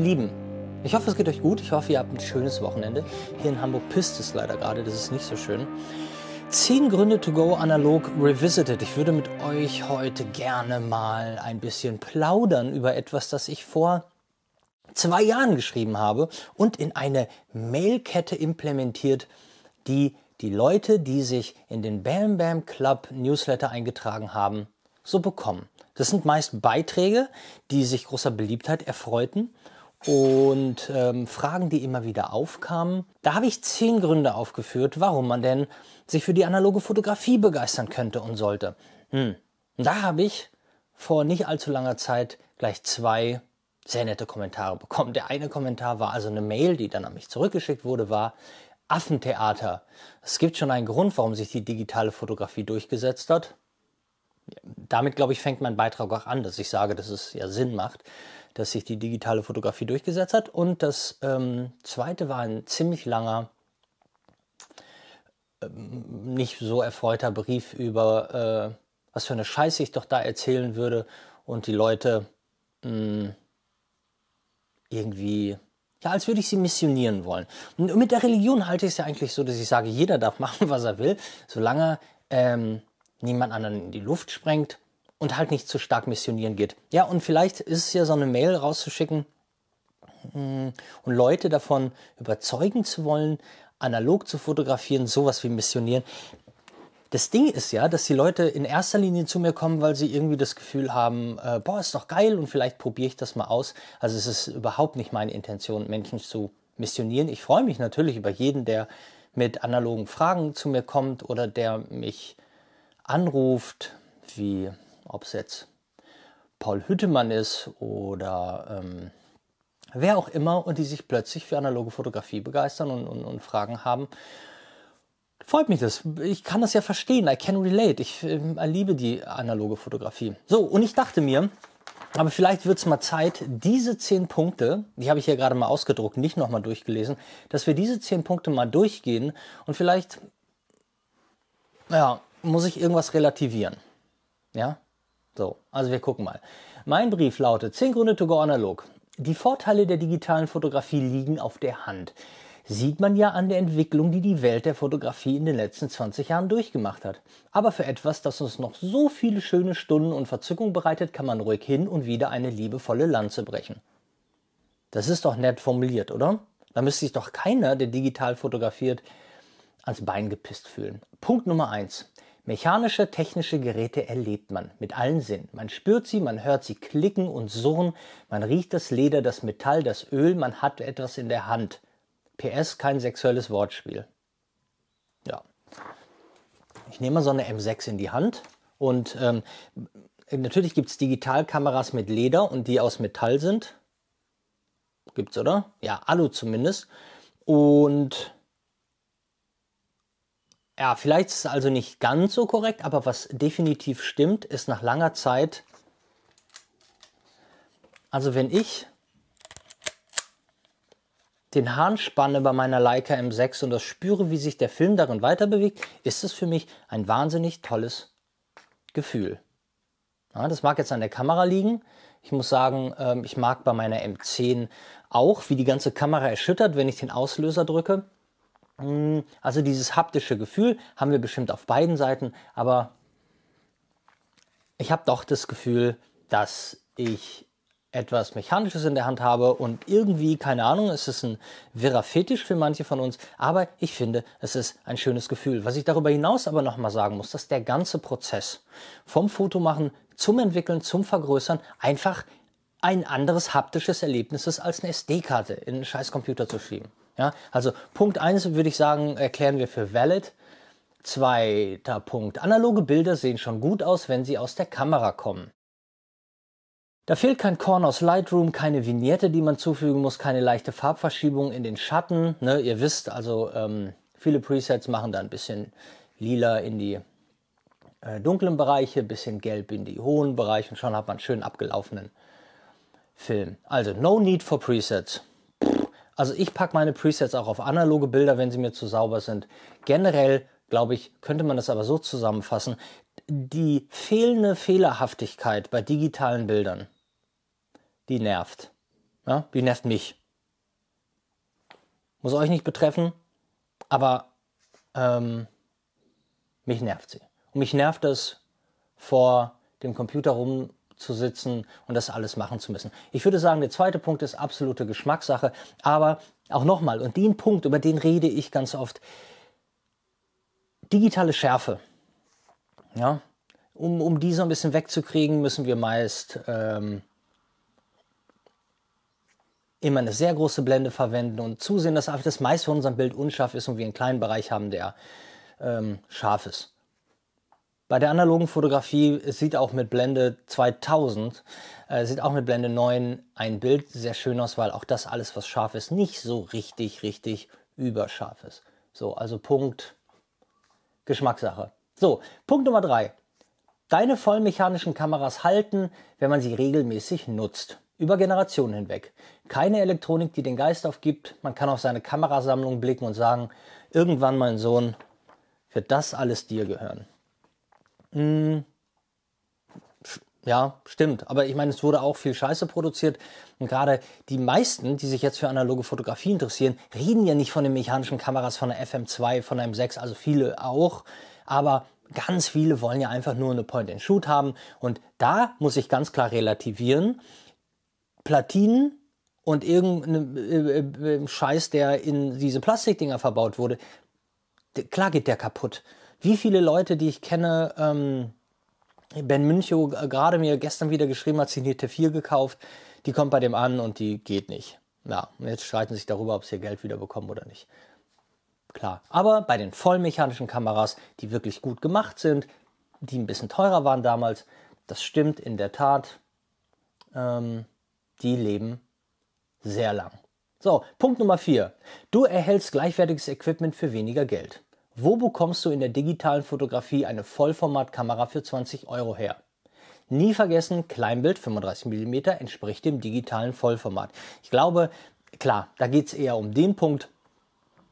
Lieben, ich hoffe, es geht euch gut. Ich hoffe, ihr habt ein schönes Wochenende. Hier in Hamburg pisst es leider gerade, das ist nicht so schön. Zehn Gründe to go analog revisited. Ich würde mit euch heute gerne mal ein bisschen plaudern über etwas, das ich vor zwei Jahren geschrieben habe und in eine Mailkette implementiert, die die Leute, die sich in den Bam Bam Club Newsletter eingetragen haben, so bekommen. Das sind meist Beiträge, die sich großer Beliebtheit erfreuten und ähm, Fragen, die immer wieder aufkamen. Da habe ich zehn Gründe aufgeführt, warum man denn sich für die analoge Fotografie begeistern könnte und sollte. Hm. da habe ich vor nicht allzu langer Zeit gleich zwei sehr nette Kommentare bekommen. Der eine Kommentar war also eine Mail, die dann an mich zurückgeschickt wurde, war Affentheater. Es gibt schon einen Grund, warum sich die digitale Fotografie durchgesetzt hat damit, glaube ich, fängt mein Beitrag auch an, dass ich sage, dass es ja Sinn macht, dass sich die digitale Fotografie durchgesetzt hat. Und das ähm, zweite war ein ziemlich langer, ähm, nicht so erfreuter Brief über, äh, was für eine Scheiße ich doch da erzählen würde und die Leute mh, hm, irgendwie ja, als würde ich sie missionieren wollen. Und mit der Religion halte ich es ja eigentlich so, dass ich sage, jeder darf machen, was er will, solange ähm, niemand anderen in die Luft sprengt und halt nicht zu stark missionieren geht. Ja, und vielleicht ist es ja so eine Mail rauszuschicken hm, und Leute davon überzeugen zu wollen, analog zu fotografieren, sowas wie missionieren. Das Ding ist ja, dass die Leute in erster Linie zu mir kommen, weil sie irgendwie das Gefühl haben, äh, boah, ist doch geil und vielleicht probiere ich das mal aus. Also es ist überhaupt nicht meine Intention, Menschen zu missionieren. Ich freue mich natürlich über jeden, der mit analogen Fragen zu mir kommt oder der mich anruft, wie ob es jetzt Paul Hüttemann ist oder ähm, wer auch immer, und die sich plötzlich für analoge Fotografie begeistern und, und, und Fragen haben. Freut mich das. Ich kann das ja verstehen. I can relate. Ich äh, liebe die analoge Fotografie. So, und ich dachte mir, aber vielleicht wird es mal Zeit, diese zehn Punkte, die habe ich hier gerade mal ausgedruckt, nicht nochmal durchgelesen, dass wir diese zehn Punkte mal durchgehen und vielleicht, ja, muss ich irgendwas relativieren. Ja? So, also wir gucken mal. Mein Brief lautet 10 Gründe to go analog. Die Vorteile der digitalen Fotografie liegen auf der Hand. Sieht man ja an der Entwicklung, die die Welt der Fotografie in den letzten 20 Jahren durchgemacht hat. Aber für etwas, das uns noch so viele schöne Stunden und Verzückung bereitet, kann man ruhig hin und wieder eine liebevolle Lanze brechen. Das ist doch nett formuliert, oder? Da müsste sich doch keiner, der digital fotografiert, ans Bein gepisst fühlen. Punkt Nummer 1. Mechanische, technische Geräte erlebt man mit allen Sinnen. Man spürt sie, man hört sie klicken und surren, man riecht das Leder, das Metall, das Öl, man hat etwas in der Hand. PS kein sexuelles Wortspiel. Ja. Ich nehme mal so eine M6 in die Hand und ähm, natürlich gibt es Digitalkameras mit Leder und die aus Metall sind. Gibt's, oder? Ja, Alu zumindest. Und ja, vielleicht ist es also nicht ganz so korrekt, aber was definitiv stimmt, ist nach langer Zeit, also wenn ich den Hahn spanne bei meiner Leica M6 und das spüre, wie sich der Film darin weiterbewegt, ist es für mich ein wahnsinnig tolles Gefühl. Ja, das mag jetzt an der Kamera liegen. Ich muss sagen, ähm, ich mag bei meiner M10 auch, wie die ganze Kamera erschüttert, wenn ich den Auslöser drücke. Mm, also dieses haptische Gefühl haben wir bestimmt auf beiden Seiten, aber ich habe doch das Gefühl, dass ich etwas Mechanisches in der Hand habe und irgendwie, keine Ahnung, es ist ein wirrer Fetisch für manche von uns, aber ich finde, es ist ein schönes Gefühl. Was ich darüber hinaus aber nochmal sagen muss, dass der ganze Prozess vom Fotomachen zum Entwickeln, zum Vergrößern einfach ein anderes haptisches Erlebnis ist, als eine SD-Karte in einen scheiß Computer zu schieben. Ja, also Punkt 1 würde ich sagen, erklären wir für valid. Zweiter Punkt. Analoge Bilder sehen schon gut aus, wenn sie aus der Kamera kommen. Da fehlt kein Korn aus Lightroom, keine Vignette, die man zufügen muss, keine leichte Farbverschiebung in den Schatten. Ne, ihr wisst, also ähm, viele Presets machen da ein bisschen lila in die äh, dunklen Bereiche, ein bisschen gelb in die hohen Bereiche und schon hat man einen schön abgelaufenen Film. Also no need for Presets. Also ich packe meine Presets auch auf analoge Bilder, wenn sie mir zu sauber sind. Generell, glaube ich, könnte man das aber so zusammenfassen. Die fehlende Fehlerhaftigkeit bei digitalen Bildern, die nervt. Ja, die nervt mich. Muss euch nicht betreffen, aber ähm, mich nervt sie. Und mich nervt es, vor dem Computer rum zu sitzen und das alles machen zu müssen. Ich würde sagen, der zweite Punkt ist absolute Geschmackssache, aber auch nochmal, und den Punkt, über den rede ich ganz oft, digitale Schärfe. Ja, um, um die so ein bisschen wegzukriegen, müssen wir meist ähm, immer eine sehr große Blende verwenden und zusehen, dass das meiste von unserem Bild unscharf ist und wir einen kleinen Bereich haben, der ähm, scharf ist. Bei der analogen Fotografie, es sieht auch mit Blende 2000, äh, sieht auch mit Blende 9 ein Bild sehr schön aus, weil auch das alles, was scharf ist, nicht so richtig, richtig überscharf ist. So, also Punkt Geschmackssache. So, Punkt Nummer 3. Deine vollmechanischen Kameras halten, wenn man sie regelmäßig nutzt. Über Generationen hinweg. Keine Elektronik, die den Geist aufgibt. Man kann auf seine Kamerasammlung blicken und sagen, irgendwann, mein Sohn, wird das alles dir gehören. Mh, hm. ja, stimmt. Aber ich meine, es wurde auch viel Scheiße produziert. Und gerade die meisten, die sich jetzt für analoge Fotografie interessieren, reden ja nicht von den mechanischen Kameras, von der FM2, von der M6, also viele auch. Aber ganz viele wollen ja einfach nur eine Point-and-Shoot haben. Und da muss ich ganz klar relativieren. Platinen und irgendein äh, äh, äh, Scheiß, der in diese Plastikdinger verbaut wurde, klar geht der kaputt wie viele Leute, die ich kenne, ähm, Ben Münchow äh, gerade mir gestern wieder geschrieben hat, sie eine T4 gekauft, die kommt bei dem an und die geht nicht. Ja, und jetzt streiten sich darüber, ob sie ihr Geld wieder bekommen oder nicht. Klar, aber bei den vollmechanischen Kameras, die wirklich gut gemacht sind, die ein bisschen teurer waren damals, das stimmt in der Tat, ähm, die leben sehr lang. So, Punkt Nummer 4. Du erhältst gleichwertiges Equipment für weniger Geld. Wo bekommst du in der digitalen Fotografie eine Vollformatkamera für 20 Euro her? Nie vergessen, Kleinbild 35 mm entspricht dem digitalen Vollformat. Ich glaube, klar, da geht es eher um den Punkt.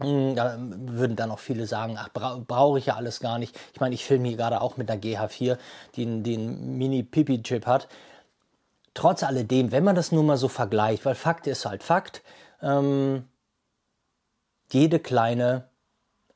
Hm, da würden dann auch viele sagen, ach, bra brauche ich ja alles gar nicht. Ich meine, ich filme hier gerade auch mit einer GH4, die den Mini-Pipi-Chip hat. Trotz alledem, wenn man das nur mal so vergleicht, weil Fakt ist halt Fakt, ähm, jede kleine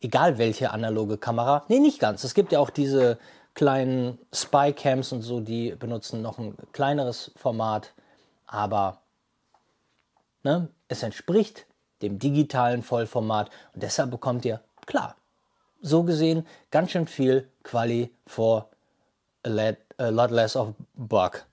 egal welche analoge Kamera. Nee, nicht ganz. Es gibt ja auch diese kleinen Spy-Cams und so, die benutzen noch ein kleineres Format, aber ne, es entspricht dem digitalen Vollformat und deshalb bekommt ihr, klar, so gesehen ganz schön viel Quali for a, a lot less of buck.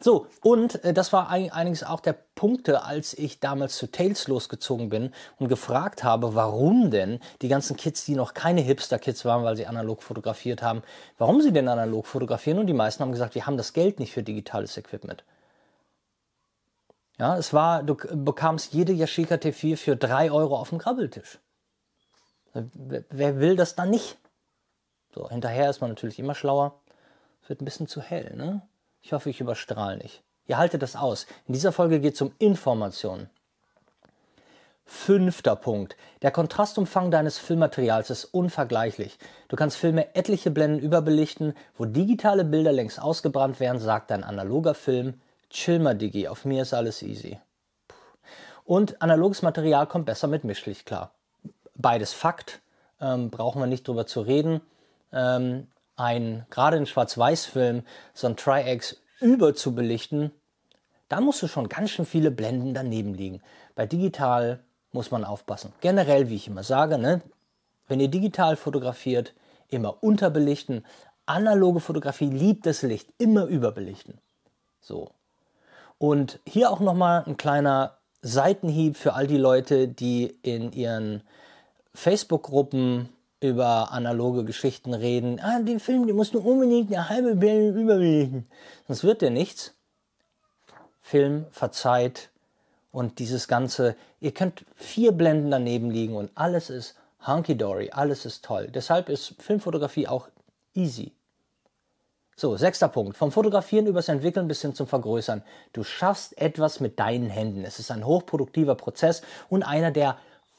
So, und äh, das war ein, einiges auch der Punkte, als ich damals zu Tales losgezogen bin und gefragt habe, warum denn die ganzen Kids, die noch keine Hipster-Kids waren, weil sie analog fotografiert haben, warum sie denn analog fotografieren? Und die meisten haben gesagt, wir haben das Geld nicht für digitales Equipment. Ja, es war, du bekamst jede Yashica T4 für drei Euro auf dem Krabbeltisch. Äh, wer, wer will das dann nicht? So, hinterher ist man natürlich immer schlauer. Es wird ein bisschen zu hell, ne? Ich hoffe, ich überstrahle nicht. Ihr haltet das aus. In dieser Folge geht es um Informationen. Fünfter Punkt. Der Kontrastumfang deines Filmmaterials ist unvergleichlich. Du kannst Filme etliche Blenden überbelichten, wo digitale Bilder längst ausgebrannt werden, sagt dein analoger Film. Chill mal, Digi, auf mir ist alles easy. Und analoges Material kommt besser mit Mischlicht klar. Beides Fakt, ähm, brauchen wir nicht drüber zu reden. Ähm, ein, gerade in schwarz weiß film so ein Tri-X über zu belichten, da musst du schon ganz schön viele Blenden daneben liegen. Bei digital muss man aufpassen. Generell, wie ich immer sage, ne, wenn ihr digital fotografiert, immer unterbelichten. Analoge Fotografie liebt das Licht, immer überbelichten. So. Und hier auch nochmal ein kleiner Seitenhieb für all die Leute, die in ihren Facebook-Gruppen über analoge Geschichten reden. Ah, den Film, den musst du unbedingt eine halbe Birne überlegen. Sonst wird der nichts. Film verzeiht und dieses ganze, ihr könnt vier Blenden daneben liegen und alles ist hunky-dory, alles ist toll. Deshalb ist Filmfotografie auch easy. So, sechster Punkt. Vom Fotografieren übers Entwickeln bis hin zum Vergrößern. Du schaffst etwas mit deinen Händen. Es ist ein hochproduktiver Prozess und einer, der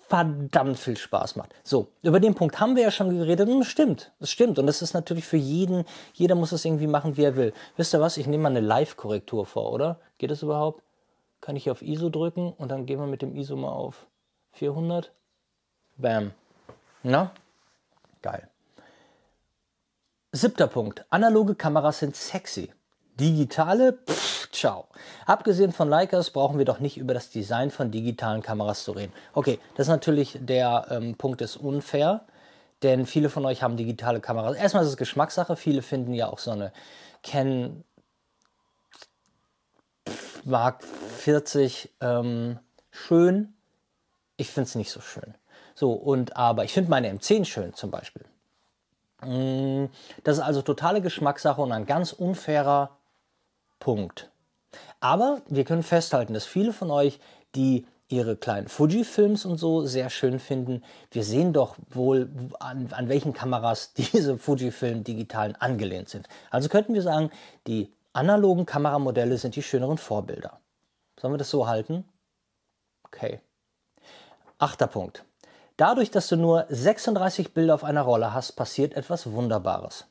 verdammt viel Spaß macht. So, über den Punkt haben wir ja schon geredet. Und das stimmt, das stimmt. Und das ist natürlich für jeden, jeder muss das irgendwie machen, wie er will. Wisst ihr was? Ich nehme mal eine Live-Korrektur vor, oder? Geht das überhaupt? Kann ich hier auf ISO drücken und dann gehen wir mit dem ISO mal auf 400. Bam. Na? Geil. Siebter Punkt. Analoge Kameras sind sexy. Digitale? Pff, ciao. Abgesehen von Leicas brauchen wir doch nicht über das Design von digitalen Kameras zu reden. Okay, das ist natürlich der ähm, Punkt ist unfair, denn viele von euch haben digitale Kameras. Erstmal ist es Geschmackssache, viele finden ja auch so eine Ken Mark 40 ähm, schön. Ich finde es nicht so schön. So, und aber ich finde meine M10 schön zum Beispiel. Mm, das ist also totale Geschmackssache und ein ganz unfairer Punkt. Aber wir können festhalten, dass viele von euch, die ihre kleinen Fuji-Films und so sehr schön finden. Wir sehen doch wohl, an, an welchen Kameras diese Fuji-Film-Digitalen angelehnt sind. Also könnten wir sagen, die analogen Kameramodelle sind die schöneren Vorbilder. Sollen wir das so halten? Okay. Achter Punkt. Dadurch, dass du nur 36 Bilder auf einer Rolle hast, passiert etwas Wunderbares.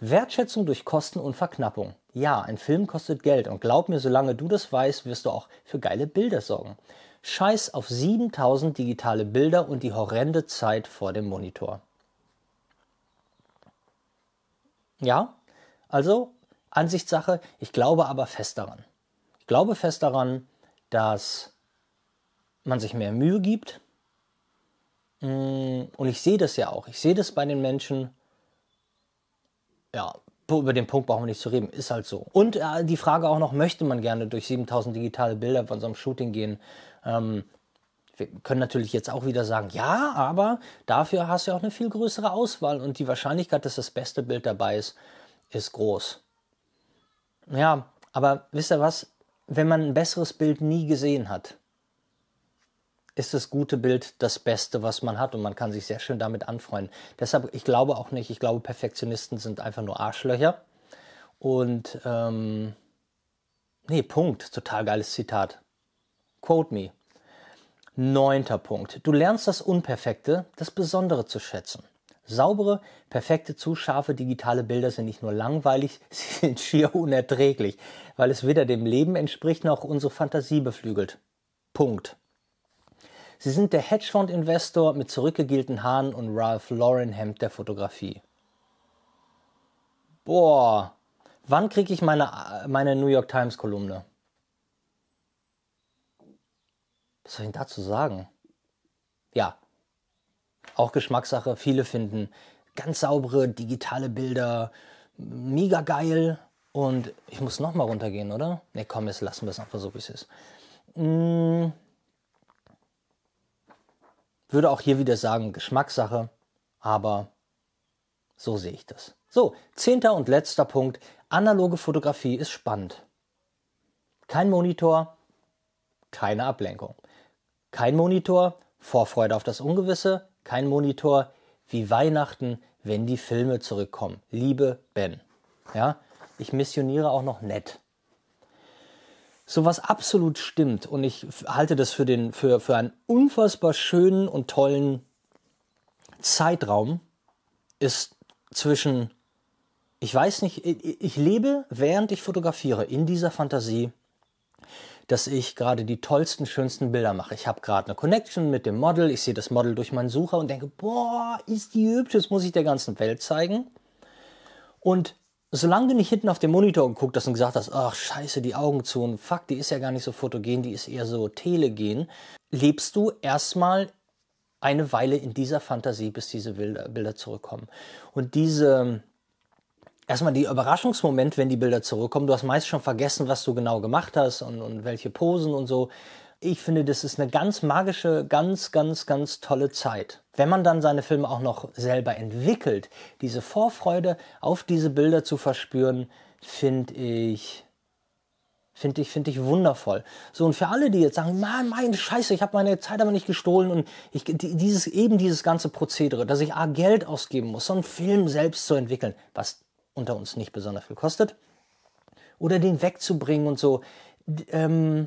Wertschätzung durch Kosten und Verknappung. Ja, ein Film kostet Geld und glaub mir, solange du das weißt, wirst du auch für geile Bilder sorgen. Scheiß auf 7000 digitale Bilder und die horrende Zeit vor dem Monitor. Ja, also Ansichtssache, ich glaube aber fest daran. Ich glaube fest daran, dass man sich mehr Mühe gibt. Mm, und ich sehe das ja auch. Ich sehe das bei den Menschen, ja, über den Punkt brauchen wir nicht zu reden, ist halt so. Und äh, die Frage auch noch, möchte man gerne durch 7000 digitale Bilder von so einem Shooting gehen? Ähm, wir können natürlich jetzt auch wieder sagen, ja, aber dafür hast du ja auch eine viel größere Auswahl und die Wahrscheinlichkeit, dass das beste Bild dabei ist, ist groß. Ja, aber wisst ihr was, wenn man ein besseres Bild nie gesehen hat, ist das gute Bild das Beste, was man hat und man kann sich sehr schön damit anfreunden. Deshalb, ich glaube auch nicht, ich glaube, Perfektionisten sind einfach nur Arschlöcher. Und, ähm, nee, Punkt, total geiles Zitat. Quote me. Neunter Punkt. Du lernst das Unperfekte, das Besondere zu schätzen. Saubere, perfekte, zu scharfe digitale Bilder sind nicht nur langweilig, sie sind schier unerträglich, weil es weder dem Leben entspricht noch unsere Fantasie beflügelt. Punkt. Sie sind der Hedgefonds-Investor mit zurückgegielten Haaren und Ralph Lauren-Hemd der Fotografie. Boah, wann kriege ich meine, äh, meine New York Times-Kolumne? Was soll ich denn dazu sagen? Ja, auch Geschmackssache. Viele finden ganz saubere digitale Bilder mm, mega geil. Und ich muss nochmal runtergehen, oder? Ne, komm, jetzt lassen wir es einfach so, wie es ist. Mmh. Würde auch hier wieder sagen, Geschmackssache, aber so sehe ich das. So, zehnter und letzter Punkt. Analoge Fotografie ist spannend. Kein Monitor, keine Ablenkung. Kein Monitor, Vorfreude auf das Ungewisse. Kein Monitor, wie Weihnachten, wenn die Filme zurückkommen. Liebe Ben. Ja, ich missioniere auch noch nett sowas absolut stimmt. Und ich halte das für, den, für, für einen unfassbar schönen und tollen Zeitraum, ist zwischen, ich weiß nicht, ich, ich lebe, während ich fotografiere, in dieser Fantasie, dass ich gerade die tollsten, schönsten Bilder mache. Ich habe gerade eine Connection mit dem Model, ich sehe das Model durch meinen Sucher und denke, boah, ist die hübsch, das muss ich der ganzen Welt zeigen. Und solange du nicht hinten auf den Monitor geguckt hast und gesagt hast, ach scheiße, die Augen zu und fuck, die ist ja gar nicht so fotogen, die ist eher so telegen, lebst du erstmal eine Weile in dieser Fantasie, bis diese Bilder, zurückkommen. Und diese, erstmal die Überraschungsmoment, wenn die Bilder zurückkommen, du hast meist schon vergessen, was du genau gemacht hast und, und welche Posen und so. Ich finde, das ist eine ganz magische, ganz, ganz, ganz tolle Zeit. Wenn man dann seine Filme auch noch selber entwickelt, diese Vorfreude auf diese Bilder zu verspüren, finde ich Finde ich, finde ich wundervoll. So, und für alle, die jetzt sagen, Mann, mein Scheiße, ich habe meine Zeit aber nicht gestohlen und ich, dieses, eben dieses ganze Prozedere, dass ich A, Geld ausgeben muss, so einen Film selbst zu entwickeln, was unter uns nicht besonders viel kostet, oder den wegzubringen und so. Ähm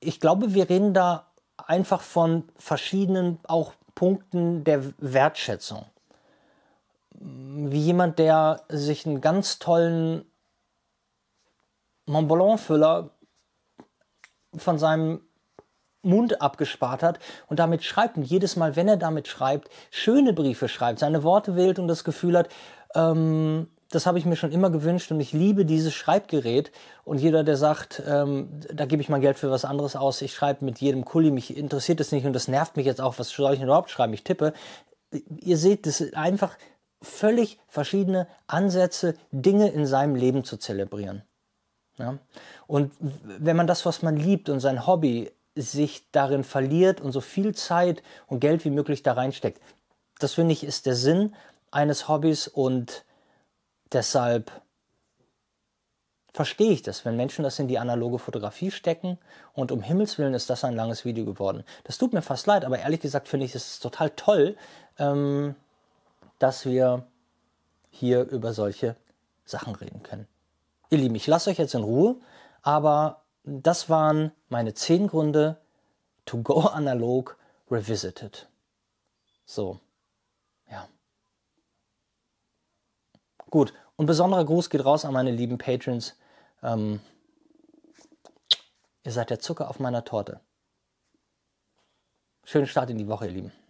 ich glaube, wir reden da einfach von verschiedenen auch Punkten der Wertschätzung. Wie jemand, der sich einen ganz tollen Montblanc-Füller von seinem Mund abgespart hat und damit schreibt und jedes Mal, wenn er damit schreibt, schöne Briefe schreibt, seine Worte wählt und das Gefühl hat, ähm, das habe ich mir schon immer gewünscht und ich liebe dieses Schreibgerät. Und jeder, der sagt, ähm, da gebe ich mein Geld für was anderes aus, ich schreibe mit jedem Kuli, mich interessiert es nicht und das nervt mich jetzt auch, was soll ich denn überhaupt schreiben? Ich tippe. Ihr seht, das sind einfach völlig verschiedene Ansätze, Dinge in seinem Leben zu zelebrieren. Ja? Und wenn man das, was man liebt und sein Hobby sich darin verliert und so viel Zeit und Geld wie möglich da reinsteckt, das finde ich ist der Sinn eines Hobbys und Deshalb verstehe ich das, wenn Menschen das in die analoge Fotografie stecken und um Himmels Willen ist das ein langes Video geworden. Das tut mir fast leid, aber ehrlich gesagt finde ich es total toll, ähm, dass wir hier über solche Sachen reden können. Ihr Lieben, ich lasse euch jetzt in Ruhe, aber das waren meine 10 Gründe to go analog revisited. So. Gut, und besonderer Gruß geht raus an meine lieben Patrons. Ähm, ihr seid der Zucker auf meiner Torte. Schönen Start in die Woche, ihr Lieben.